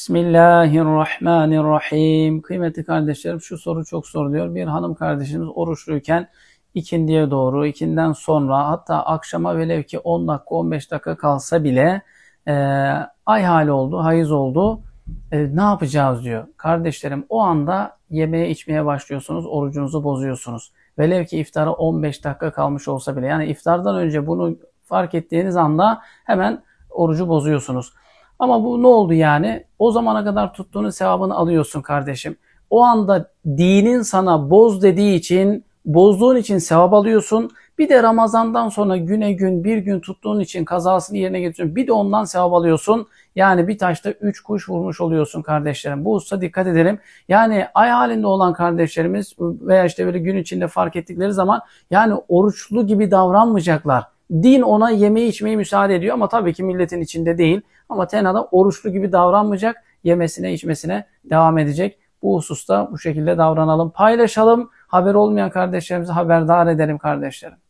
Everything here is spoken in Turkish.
Bismillahirrahmanirrahim. Kıymetli kardeşlerim şu soru çok soruluyor. Bir hanım kardeşimiz oruçluyken ikindiye doğru, ikinden sonra hatta akşama velev ki 10 dakika 15 dakika kalsa bile e, ay hali oldu, hayız oldu. E, ne yapacağız diyor. Kardeşlerim o anda yemeğe içmeye başlıyorsunuz, orucunuzu bozuyorsunuz. Velev ki iftara 15 dakika kalmış olsa bile yani iftardan önce bunu fark ettiğiniz anda hemen orucu bozuyorsunuz. Ama bu ne oldu yani? O zamana kadar tuttuğunun sevabını alıyorsun kardeşim. O anda dinin sana boz dediği için, bozduğun için sevap alıyorsun. Bir de Ramazan'dan sonra güne gün bir gün tuttuğun için kazasını yerine getiriyorsun. Bir de ondan sevap alıyorsun. Yani bir taşta üç kuş vurmuş oluyorsun kardeşlerim. Bu hususa dikkat edelim. Yani ay halinde olan kardeşlerimiz veya işte böyle gün içinde fark ettikleri zaman yani oruçlu gibi davranmayacaklar. Din ona yemeği içmeyi müsaade ediyor ama tabii ki milletin içinde değil. Ama tenada oruçlu gibi davranmayacak, yemesine içmesine devam edecek. Bu hususta bu şekilde davranalım, paylaşalım. Haber olmayan kardeşlerimizi haberdar edelim kardeşlerim.